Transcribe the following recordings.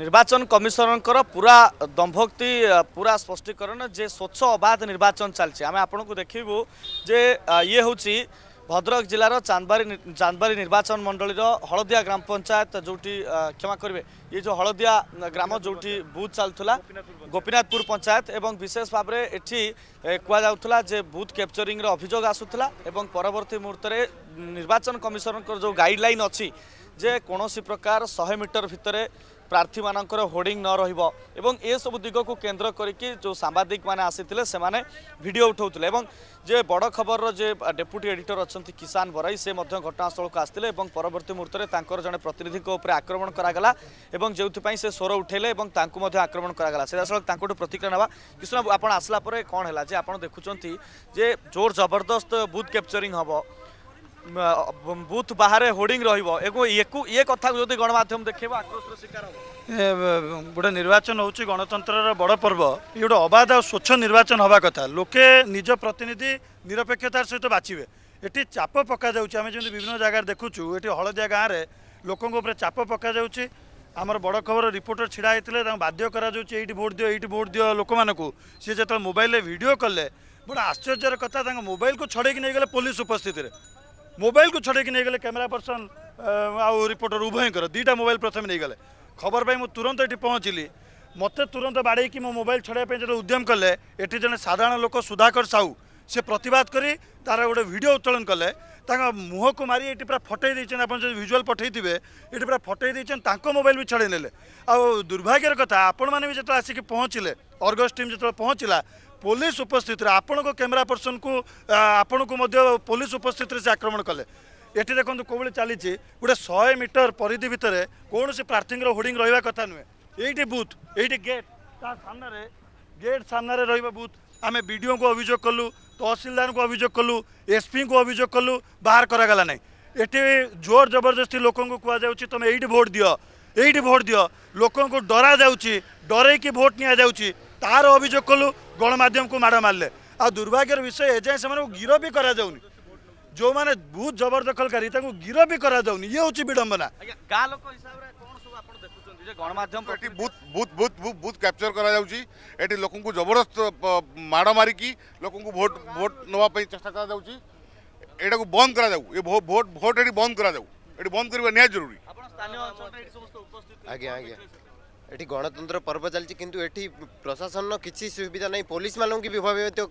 নির্বাচন কমিশনর পুরা দম্ভোক্তি পুরা স্পষ্টীকরণ যে স্বচ্ছ অবাধ নির্বাচন চালছে আমি আপনার দেখবু যে ইয়ে হচ্ছে ভদ্রক জেলার চান্দবারি চান্দবারি নির্বাচন মণ্ডলীর হলদিয়া গ্রাম পঞ্চায়েত যেটি ক্ষমা করবে ইয়ে যে হলদিয়া গ্রাম যেটি বুথ চালুলা গোপীনাথপুর পঞ্চায়েত এবং বিশেষ ভাবে এটি কুয়া যে বুথ ক্যাপচরিংর অভিযোগ আসুলা এবং পরবর্তী মুহূর্তে নির্বাচন কমিশনর যে গাইডলাইন অছি যে কোণী প্রকার শহে মিটর ভিতরে ପ୍ରାର୍ଥୀମାନଙ୍କର ହୋର୍ଡ଼ିଂ ନ ରହିବ ଏବଂ ଏସବୁ ଦିଗକୁ କେନ୍ଦ୍ର କରିକି ଯେଉଁ ସାମ୍ବାଦିକମାନେ ଆସିଥିଲେ ସେମାନେ ଭିଡ଼ିଓ ଉଠାଉଥିଲେ ଏବଂ ଯେ ବଡ଼ ଖବରର ଯେ ଡେପୁଟି ଏଡିଟର ଅଛନ୍ତି କିଷାନ ବରାଇ ସେ ମଧ୍ୟ ଘଟଣାସ୍ଥଳକୁ ଆସିଥିଲେ ଏବଂ ପରବର୍ତ୍ତୀ ମୁହୂର୍ତ୍ତରେ ତାଙ୍କର ଜଣେ ପ୍ରତିନିଧିଙ୍କ ଉପରେ ଆକ୍ରମଣ କରାଗଲା ଏବଂ ଯେଉଁଥିପାଇଁ ସେ ସ୍ୱର ଉଠାଇଲେ ଏବଂ ତାଙ୍କୁ ମଧ୍ୟ ଆକ୍ରମଣ କରାଗଲା ସେଦାସଳ ତାଙ୍କଠୁ ପ୍ରତିକ୍ରିୟା ନେବା କିଷ୍ଣ ଆପଣ ଆସିଲା ପରେ କ'ଣ ହେଲା ଯେ ଆପଣ ଦେଖୁଛନ୍ତି ଯେ ଜୋର ଜବରଦସ୍ତ ବୁଥ୍ କ୍ୟାପଚରିଂ ହେବ বুথ বাহারে হোর্ডিং রহব এবং ইয়ে কথা যদি গণমাধ্যম দেখব আক্রোশের শিকার হব গোটে নির্বাচন হচ্ছে গণতন্ত্রের বড় পর্ব ই গোটে অবাধ আর স্বচ্ছ নির্বাচন হওয়া কথা লোকে নিজ প্রতিনিধি নিরপেক্ষতার সহ বাছবে এটি চাপ পকা যাচ্ছে আমি যেমন বিভিন্ন জায়গায় দেখুছু এটি হলদিয়া গাঁরে লোক উপরে চাপ পকা যাচ্ছে আমার বড় খবর রিপোর্টর ছিড়া হয়েছে তাকে বাধ্য করা যাচ্ছে এইটি ভোট দিও এইটি ভোট দিও লোক সি যেত মোবাইলে ভিডিও কলে বড় আশ্চর্যের কথা তাঙ্ক মোবাইলকে ছড়াইকি নিয়ে গেলে পুলিশ উপস্থিতি ମୋବାଇଲକୁ ଛଡ଼େଇକି ନେଇଗଲେ କ୍ୟାମେରା ପର୍ସନ ଆଉ ରିପୋର୍ଟର ଉଭୟଙ୍କର ଦୁଇଟା ମୋବାଇଲ ପ୍ରଥମେ ନେଇଗଲେ ଖବର ପାଇ ମୁଁ ତୁରନ୍ତ ଏଠି ପହଞ୍ଚିଲି ମୋତେ ତୁରନ୍ତ ବାଡ଼େଇକି ମୋ ମୋବାଇଲ ଛଡ଼ାଇବା ପାଇଁ ଯେତେବେଳେ ଉଦ୍ୟମ କଲେ ଏଠି ଜଣେ ସାଧାରଣ ଲୋକ ସୁଧାକର ସାହୁ ସେ ପ୍ରତିବାଦ କରି ତାର ଗୋଟେ ଭିଡ଼ିଓ ଉତ୍ତୋଳନ କଲେ ତାଙ୍କ ମୁହଁକୁ ମାରି ଏଠି ପୁରା ଫଟେଇ ଦେଇଛନ୍ତି ଆପଣ ଯଦି ଭିଜୁଆଲ୍ ପଠେଇଥିବେ ଏଠି ପୁରା ଫଟେଇ ଦେଇଛନ୍ତି ତାଙ୍କ ମୋବାଇଲ ବି ଛଡ଼େଇ ନେଲେ ଆଉ ଦୁର୍ଭାଗ୍ୟର କଥା ଆପଣମାନେ ବି ଯେତେବେଳେ ଆସିକି ପହଞ୍ଚିଲେ ଅର୍ଗସ୍ ଟିମ୍ ଯେତେବେଳେ ପହଞ୍ଚିଲା ପୋଲିସ ଉପସ୍ଥିତିରେ ଆପଣଙ୍କ କ୍ୟାମେରା ପର୍ସନକୁ ଆପଣଙ୍କୁ ମଧ୍ୟ ପୋଲିସ ଉପସ୍ଥିତିରେ ସେ ଆକ୍ରମଣ କଲେ ଏଠି ଦେଖନ୍ତୁ କେଉଁଭଳି ଚାଲିଛି ଗୋଟେ ଶହେ ମିଟର ପରିଧି ଭିତରେ କୌଣସି ପ୍ରାର୍ଥୀଙ୍କର ହୋର୍ଡିଂ ରହିବା କଥା ନୁହେଁ ଏଇଠି ବୁଥ୍ ଏଇଠି ଗେଟ୍ ତା ସାମ୍ନାରେ ଗେଟ୍ ସାମ୍ନାରେ ରହିବା ବୁଥ୍ ଆମେ ବିଡ଼ିଓଙ୍କୁ ଅଭିଯୋଗ କଲୁ ତହସିଲଦାରଙ୍କୁ ଅଭିଯୋଗ କଲୁ ଏସ୍ପିଙ୍କୁ ଅଭିଯୋଗ କଲୁ ବାହାର କରାଗଲା ନାହିଁ ଏଠି ଜୋର ଜବରଦସ୍ତି ଲୋକଙ୍କୁ କୁହାଯାଉଛି ତୁମେ ଏଇଠି ଭୋଟ୍ ଦିଅ ଏଇଠି ଭୋଟ୍ ଦିଅ ଲୋକଙ୍କୁ ଡରାଯାଉଛି ଡରେଇକି ଭୋଟ୍ ନିଆଯାଉଛି ତାର ଅଭିଯୋଗ କଲୁ गणमाम को मड़ मारे आ दुर्भाग्यर विषय एजाए से गिरफ भी जो मैंने बहुत जबरदखल करी भी कराऊनी ये विडम्बना बहुत जबरदस्त माड़ मारिकी लोक भोट भोट बंद कर भोट बंद कर एटी गणतंत्र पर्व चाहिँ किन एटी प्रशासन र कि सुविधा नै पोलिस मैक एट्टी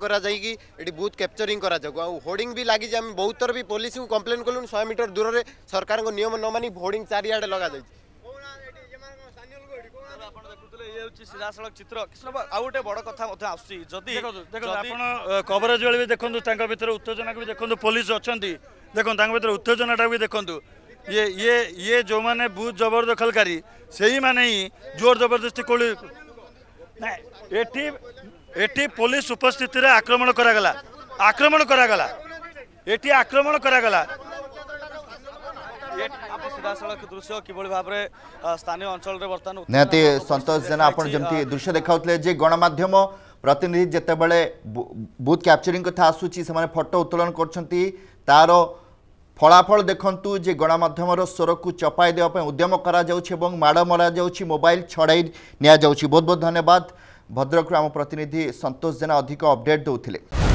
बुथ क्याप्चरिङ गरा हो बहुत पोलिसँग कम्प्लेन कलु शिटर सरकार को नियम नमानो चारिआ लगाइ चित्र आउँछ उत्तेजना ये ये ये जो मैंने बहुत जबरदस्त करी सही मैंने ही जोर जबरदस्ती कोली এটি এটি পুলিশ উপস্থিতিরে আক্রমণ করাগলা আক্রমণ করাগলা এটি আক্রমণ করাগলা ନିହାତି ସନ୍ତୋଷ ଜେନା ଆପଣ ଯେମିତି ଦୃଶ୍ୟ ଦେଖାଉଥିଲେ ଯେ ଗଣମାଧ୍ୟମ ପ୍ରତିନିଧି ଯେତେବେଳେ ବୁଥ୍ କ୍ୟାପଚରିଂ କଥା ଆସୁଛି ସେମାନେ ଫଟୋ ଉତ୍ତୋଳନ କରୁଛନ୍ତି ତାର ফলাফল দেখন্তু যে গণমাধ্যমর স্বরকু চপাই দেওয়া উদ্যম করা যাচ্ছে এবং মাড় মরা যাচ্ছে মোবাইল ছড়াই নিয়া যাচ্ছে বহুত বহুত ধন্যবাদ ভদ্রক আম প্রতিনিধি সন্তোষ জেনা অধিক অপডেট দেউলে